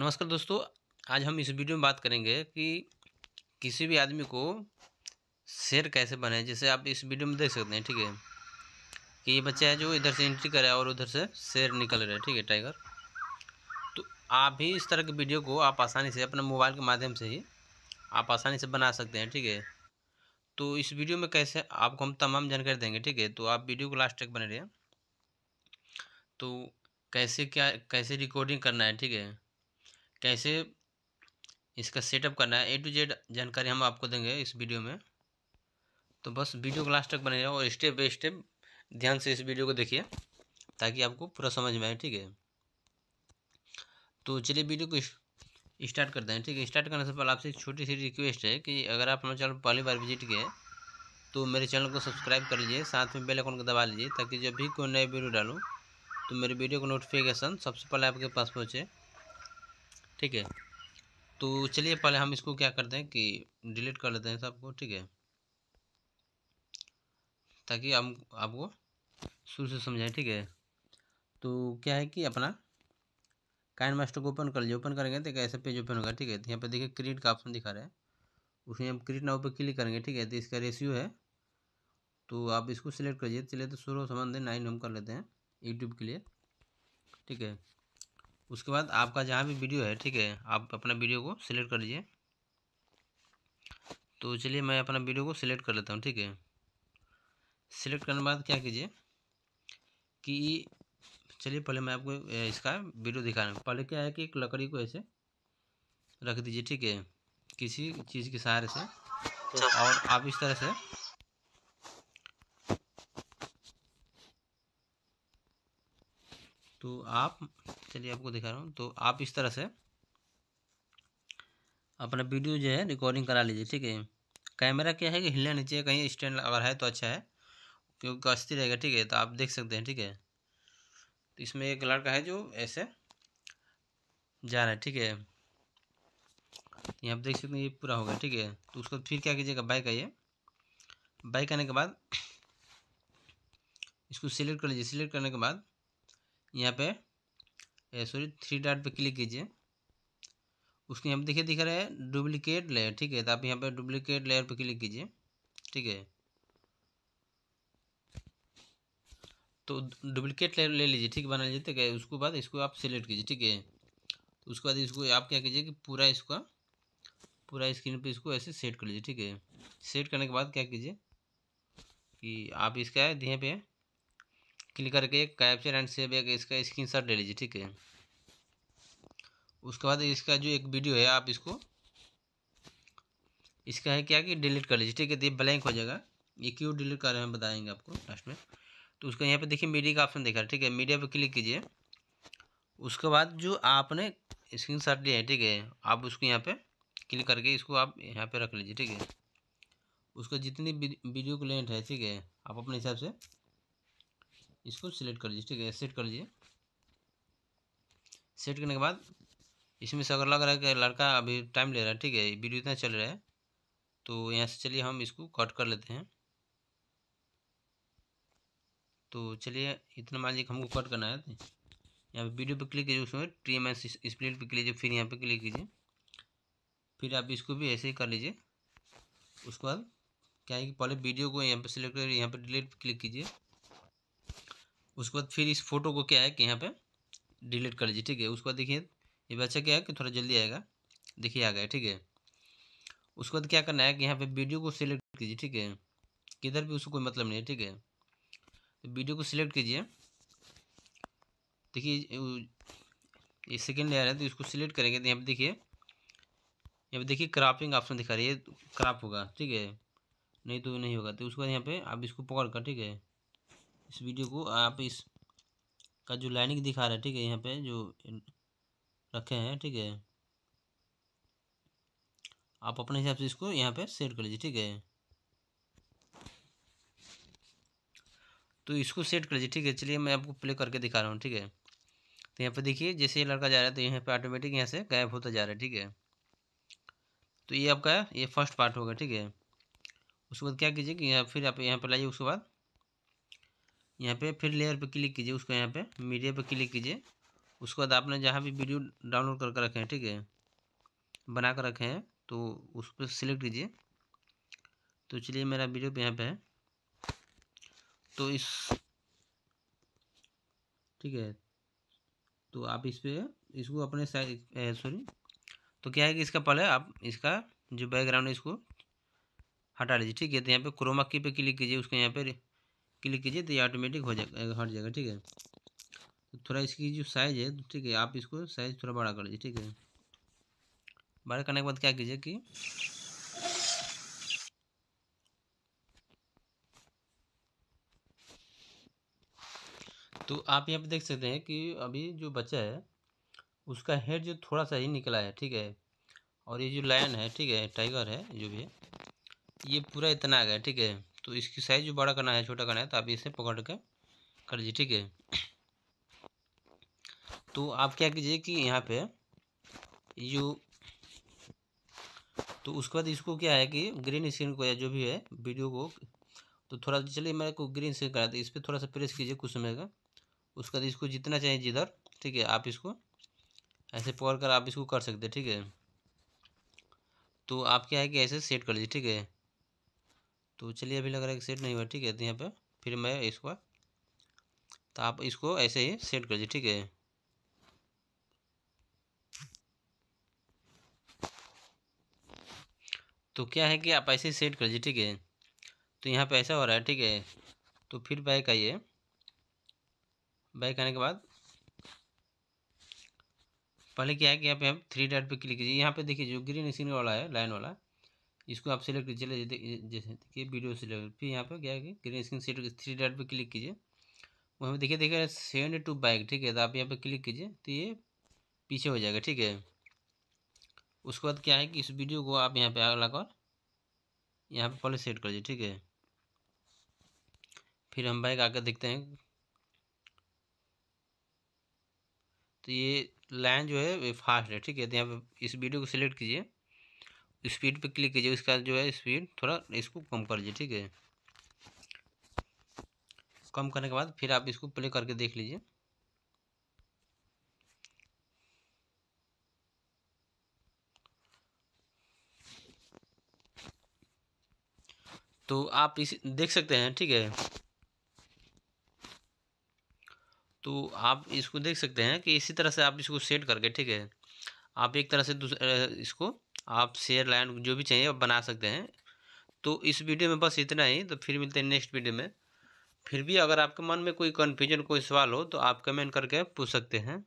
नमस्कार दोस्तों आज हम इस वीडियो में बात करेंगे कि किसी भी आदमी को शेर कैसे बने जैसे आप इस वीडियो में देख सकते हैं ठीक है कि ये बच्चा है जो इधर से एंट्री कर रहा है और उधर से शेर निकल रहा है ठीक है टाइगर तो आप भी इस तरह के वीडियो को आप आसानी से अपने मोबाइल के माध्यम से ही आप आसानी से बना सकते हैं ठीक है तो इस वीडियो में कैसे आपको हम तमाम जानकारी देंगे ठीक है तो आप वीडियो को लास्ट तक बने रहिए तो कैसे क्या कैसे रिकॉर्डिंग करना है ठीक है कैसे इसका सेटअप करना है ए टू जेड जानकारी हम आपको देंगे इस वीडियो में तो बस वीडियो को लास्ट तक बने रहो और स्टेप बाई स्टेप ध्यान से इस वीडियो को देखिए ताकि आपको पूरा समझ में आए ठीक है तो चलिए वीडियो को स्टार्ट करते हैं ठीक है स्टार्ट करने से पहले आपसे एक छोटी सी रिक्वेस्ट है कि अगर आप हमारे चैनल पहली बार विजिट किए तो मेरे चैनल को सब्सक्राइब कर लीजिए साथ में बेल आइकन को दबा लीजिए ताकि जब भी कोई नए वीडियो डालूँ तो मेरे वीडियो का नोटिफिकेशन सबसे पहले आपके पास पहुँचे ठीक है तो चलिए पहले हम इसको क्या करते हैं कि डिलीट कर लेते हैं सबको ठीक है ताकि हम आपको शुरू से समझाएं ठीक है तो क्या है कि अपना काइन मास्टर को ओपन कर लीजिए ओपन करेंगे तो ऐसा पेज ओपन होगा ठीक है तो यहाँ पर देखिए क्रिएट का ऑप्शन दिखा रहा है उसमें हम क्रिएट नाउ पर क्लिक करेंगे ठीक है तो इसका रेशियो है तो आप इसको सिलेक्ट कर लीजिए चलिए तो शुरू संबंध नाइन हम कर लेते हैं यूट्यूब के लिए ठीक है उसके बाद आपका जहाँ भी वीडियो है ठीक है आप अपना वीडियो को सिलेक्ट कर लीजिए तो चलिए मैं अपना वीडियो को सिलेक्ट कर लेता हूँ ठीक है सिलेक्ट करने के बाद क्या कीजिए कि चलिए पहले मैं आपको इसका वीडियो दिखा रहा हूँ पहले क्या है कि एक लकड़ी को ऐसे रख दीजिए ठीक है किसी चीज़ के सहारे से तो अच्छा। और आप इस तरह से तो आप चलिए आपको दिखा रहा हूँ तो आप इस तरह से अपना वीडियो जो है रिकॉर्डिंग करा लीजिए ठीक है कैमरा क्या है कि हिलना नहीं चाहिए कहीं स्टैंड अगर है तो अच्छा है क्योंकि अस्थिर रहेगा ठीक है तो आप देख सकते हैं ठीक है तो इसमें एक लड़का है जो ऐसे जा रहा है ठीक है यहाँ आप देख सकते हैं ये पूरा हो गया ठीक है तो उसको फिर क्या कीजिएगा बाइक आइए बाइक आने के बाद इसको सिलेक्ट कर लीजिए सिलेक्ट करने के बाद यहाँ पे सॉरी थ्री डाट पे क्लिक कीजिए उसके यहाँ पर देखिए दिख रहा है डुप्लीकेट लेयर ठीक है तो आप यहाँ पे डुप्लीकेट लेयर पे क्लिक कीजिए ठीक है तो डुप्लीकेट लेयर ले लीजिए ठीक बना लीजिए ठीक है उसके बाद इसको आप सिलेक्ट कीजिए ठीक है तो उसके बाद इसको आप क्या कीजिए कि पूरा इसका पूरा स्क्रीन पे इसको ऐसे सेट कर लीजिए ठीक है सेट करने के बाद क्या कीजिए कि आप इसका यहाँ पे क्लिक करके कैप्चर एंड सेव एक इसका शॉट ले लीजिए ठीक है उसके बाद इसका जो एक वीडियो है आप इसको इसका है क्या कि डिलीट कर लीजिए ठीक है तो ये ब्लैंक हो जाएगा ये क्यों डिलीट कर रहे हैं बताएंगे आपको लास्ट में तो उसका यहाँ पे देखिए मीडिया का ऑप्शन देखा ठीक है मीडिया पर क्लिक कीजिए उसके बाद जो आपने स्क्रीन शॉट लिया है ठीक है आप उसको यहाँ पे क्लिक करके इसको आप यहाँ पे रख लीजिए ठीक है उसका जितनी वीडियो क्लेंट है ठीक है आप अपने हिसाब से इसको सिलेक्ट कर लीजिए ठीक है सेट कर लीजिए सेट करने के बाद इसमें से अगर लग रहा है कि लड़का अभी टाइम ले रहा है ठीक है वीडियो इतना चल रहा है तो यहाँ से चलिए हम इसको कट कर लेते हैं तो चलिए इतना मान लीजिए हमको कट करना है यहाँ पे वीडियो पे क्लिक कीजिए उसमें ट्री एम एस स्प्लिट पर क्लिक कीजिए फिर यहाँ पे क्लिक कीजिए फिर आप इसको भी ऐसे ही कर लीजिए उसके बाद क्या है कि पहले वीडियो को यहाँ पे सिलेक्ट कर यहाँ पे डिलीट क्लिक कीजिए उसके बाद फिर इस फोटो को क्या है कि यहाँ पे डिलीट कर लीजिए ठीक है उसके बाद देखिए ये बच्चा क्या है कि थोड़ा जल्दी आएगा देखिए आ गया ठीक है उसके बाद क्या करना है कि यहाँ पे वीडियो को सिलेक्ट कीजिए ठीक है किधर भी उसको कोई मतलब नहीं है ठीक है तो वीडियो को सिलेक्ट कीजिए देखिए ये सेकेंड लेयर है तो इसको सिलेक्ट करेंगे तो यहाँ पर देखिए यहाँ पर देखिए क्रापिंग ऑप्शन दिखा रही है क्राप होगा ठीक है नहीं तो नहीं होगा तो उसके बाद यहाँ पे आप इसको पकड़ कर ठीक है इस वीडियो को आप इस का जो लाइनिंग दिखा रहे हैं ठीक है यहाँ पे जो रखे हैं ठीक है आप अपने हिसाब से इसको यहाँ पे सेट कर लीजिए ठीक है तो इसको सेट कर लीजिए ठीक है चलिए मैं आपको प्ले करके दिखा रहा हूँ ठीक है तो यहाँ पे देखिए जैसे ये लड़का जा रहा है तो यहाँ पे ऑटोमेटिक यहाँ से गायब होता जा रहा है ठीक है तो ये आपका ये फर्स्ट पार्ट होगा ठीक है उसके बाद क्या कीजिए कि यहाँ फिर आप यहाँ पर लाइए उसके बाद यहाँ पे फिर लेयर पे क्लिक कीजिए उसको यहाँ पे मीडिया पे क्लिक कीजिए उसके बाद आपने जहाँ भी वीडियो डाउनलोड करके रखे हैं ठीक है बना कर रखे हैं तो उस पर सिलेक्ट कीजिए तो चलिए मेरा वीडियो पे यहाँ पे है तो इस ठीक है तो आप इस पर इसको अपने सॉरी तो क्या है कि इसका पहले आप इसका जो बैकग्राउंड है इसको हटा लीजिए ठीक है तो यहाँ पे क्रोमा की पे क्लिक कीजिए उसको यहाँ पे क्लिक कीजिए तो ये ऑटोमेटिक हो जाएगा हट जाएगा ठीक है तो थोड़ा इसकी जो साइज़ है ठीक है आप इसको साइज़ थोड़ा बड़ा कर दीजिए ठीक है बड़ा करने के बाद क्या कीजिए कि तो आप यहाँ पे देख सकते हैं कि अभी जो बच्चा है उसका हेड जो थोड़ा सा ही निकला है ठीक है और ये जो लायन है ठीक है टाइगर है जो भी है ये पूरा इतना आ गया ठीक है तो इसकी साइज जो बड़ा करना है छोटा करना है तो आप इसे पकड़ के कर लीजिए ठीक है तो आप क्या कीजिए कि यहाँ पे जो तो उसके बाद इसको क्या है कि ग्रीन स्क्रीन को या जो भी है वीडियो को तो थोड़ा चलिए मेरे को ग्रीन स्क्रीन था इस पर थोड़ा सा प्रेस कीजिए कुछ समय का उसके बाद इसको जितना चाहिए जिधर ठीक है आप इसको ऐसे पकड़ कर आप इसको कर सकते हैं ठीक है तो आप क्या है कि ऐसे सेट कर लीजिए ठीक है तो चलिए अभी लग रहा है कि सेट नहीं हुआ ठीक है तो यहाँ पर फिर मैं इसको तो आप इसको ऐसे ही सेट कर दीजिए ठीक है तो क्या है कि आप ऐसे ही सेट कर दीजिए ठीक है तो यहाँ पे ऐसा हो रहा है ठीक है तो फिर बैक आइए बैक आने के बाद पहले क्या है कि आप यहाँ थ्री डॉट पे क्लिक कीजिए यहाँ पे देखिए जो ग्रीन स्क्रीन वाला है लाइन वाला इसको आप सेलेक्ट कीजिए जैसे देखिए वीडियो सेलेक्ट फिर यहाँ पर क्या है green screen set three dot पर क्लिक कीजिए वहाँ पर देखिए देखिए सेंड टू बाइक ठीक है तो आप यहाँ पर क्लिक कीजिए तो ये पीछे हो जाएगा ठीक है उसके बाद क्या है कि इस वीडियो को आप यहाँ पर आग लगाकर यहाँ पर पहले सेट कर दीजिए ठीक है फिर हम बाइक आकर देखते हैं तो ये लाइन जो है फास्ट है ठीक है तो यहाँ पर इस वीडियो को सिलेक्ट कीजिए स्पीड पे क्लिक कीजिए उसका जो है स्पीड थोड़ा इसको कम कर लीजिए ठीक है कम करने के बाद फिर आप इसको प्ले करके देख लीजिए तो आप इस देख सकते हैं ठीक है तो आप इसको देख सकते हैं कि इसी तरह से आप इसको सेट करके ठीक है आप एक तरह से इसको आप शेयर लाइन जो भी चाहिए आप बना सकते हैं तो इस वीडियो में बस इतना ही तो फिर मिलते हैं नेक्स्ट वीडियो में फिर भी अगर आपके मन में कोई कन्फ्यूजन कोई सवाल हो तो आप कमेंट करके पूछ सकते हैं